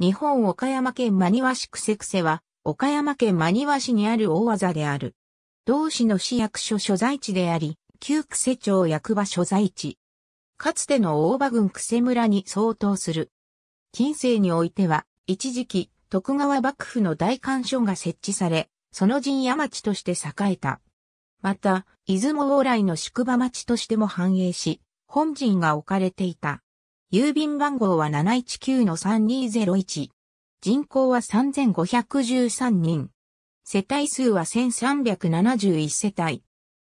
日本岡山県真庭市クセクセは、岡山県真庭市にある大技である。同市の市役所所在地であり、旧クセ町役場所在地。かつての大場郡クセ村に相当する。近世においては、一時期、徳川幕府の大官所が設置され、その陣屋町として栄えた。また、出雲往来の宿場町としても繁栄し、本陣が置かれていた。郵便番号は719-3201。人口は3513人。世帯数は1371世帯。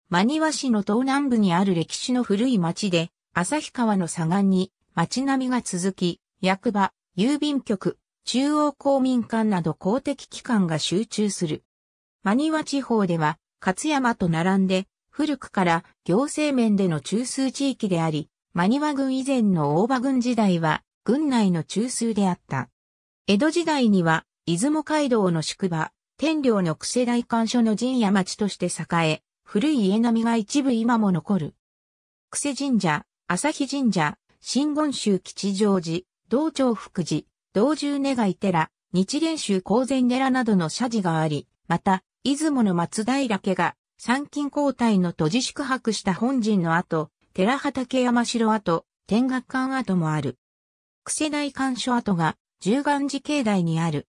真庭市の東南部にある歴史の古い町で、旭川の左岸に町並みが続き、役場、郵便局、中央公民館など公的機関が集中する。真庭地方では、勝山と並んで、古くから行政面での中枢地域であり、真庭軍以前の大場軍時代は、軍内の中枢であった。江戸時代には、出雲街道の宿場、天領の癖大官所の陣屋町として栄え、古い家並みが一部今も残る。癖神社、朝日神社、新言宗吉祥寺、道長福寺、道中願い寺、日蓮宗公前寺などの社寺があり、また、出雲の松平家が、参勤交代の都自宿泊した本陣の後、寺畑山城跡、天学館跡もある。癖大館所跡が、十願寺境内にある。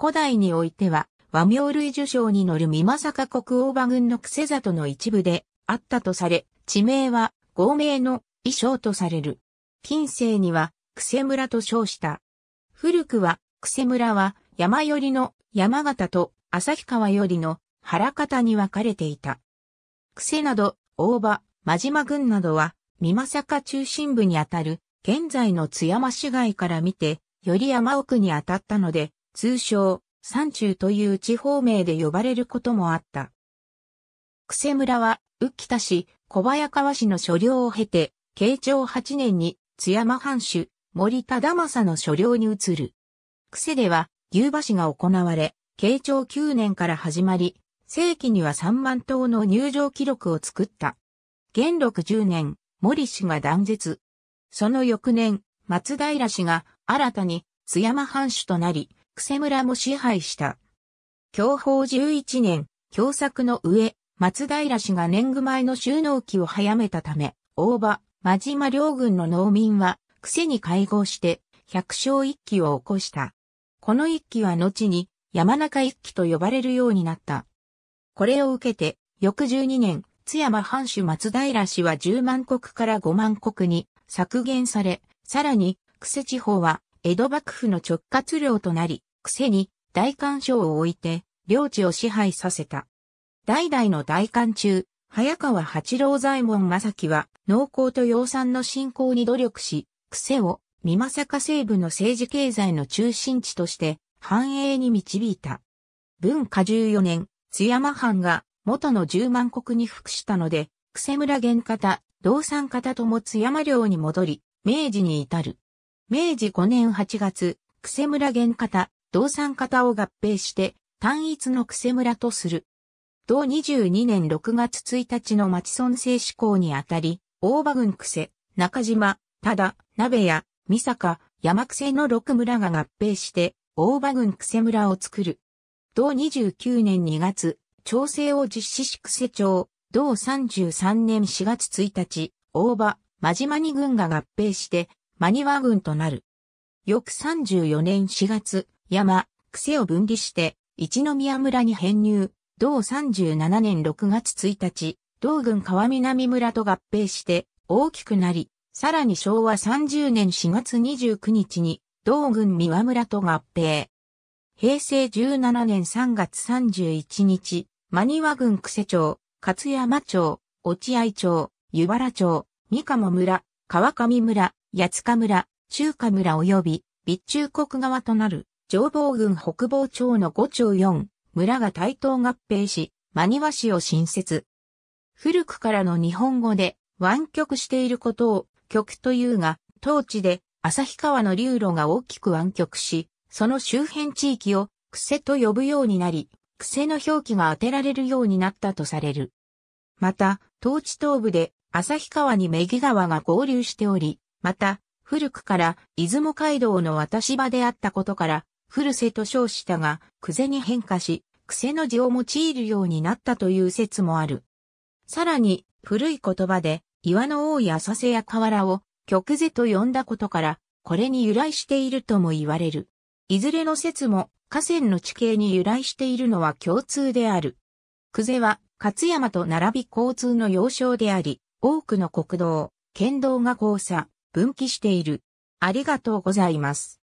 古代においては、和名類受賞に乗る美政国王馬軍の癖里の一部であったとされ、地名は、合名の衣装とされる。近世には、癖村と称した。古くは、癖村は、山寄りの山形と旭川寄りの原方に分かれていた。癖など、大場、真島郡などは、美作中心部にあたる、現在の津山市街から見て、より山奥にあたったので、通称、山中という地方名で呼ばれることもあった。世村は、浮田市、小早川市の所領を経て、慶長8年に津山藩主、森忠政の所領に移る。世では、牛馬市が行われ、慶長9年から始まり、世紀には3万頭の入場記録を作った。元禄10年、森氏が断絶。その翌年、松平氏が新たに津山藩主となり、癖村も支配した。享保11年、共作の上、松平氏が年貢前の収納期を早めたため、大場、真島両軍の農民は、癖に会合して、百姓一揆を起こした。この一揆は後に、山中一揆と呼ばれるようになった。これを受けて、翌12年、津山藩主松平氏は10万国から5万国に削減され、さらに、久世地方は江戸幕府の直轄領となり、久世に大官省を置いて、領地を支配させた。代々の大官中、早川八郎左衛門正樹は、農耕と養蚕の振興に努力し、癖を、美政西部の政治経済の中心地として、繁栄に導いた。文化14年、津山藩が元の十万国に服したので、癖村玄方、道産方とも津山領に戻り、明治に至る。明治5年8月、癖村玄方、道産方を合併して、単一の癖村とする。同22年6月1日の町村政施行にあたり、大場郡癖、中島、ただ、鍋屋、三坂、山癖の六村が合併して、大場郡癖村を作る。同29年2月、調整を実施し癖町、同33年4月1日、大場、真島に軍が合併して、真庭軍となる。翌34年4月、山、癖を分離して、一宮村に編入、同37年6月1日、同軍川南村と合併して大きくなり、さらに昭和30年4月29日に同軍三輪村と合併。平成17年3月31日、真庭郡久世町、勝山町、落合町、湯原町、三鴨村、川上村、八塚村、中華村及び、備中国側となる、上房郡北房町の5町4、村が対等合併し、真庭市を新設。古くからの日本語で、湾曲していることを、曲というが、当地で、旭川の流路が大きく湾曲し、その周辺地域を、癖と呼ぶようになり、癖の表記が当てられるようになったとされる。また、当地東部で旭川に女木川が合流しており、また、古くから出雲街道の渡し場であったことから、古瀬と称したが、癖に変化し、癖の字を用いるようになったという説もある。さらに、古い言葉で、岩の多い浅瀬や河原を、極瀬と呼んだことから、これに由来しているとも言われる。いずれの説も河川の地形に由来しているのは共通である。久世は勝山と並び交通の要衝であり、多くの国道、県道が交差、分岐している。ありがとうございます。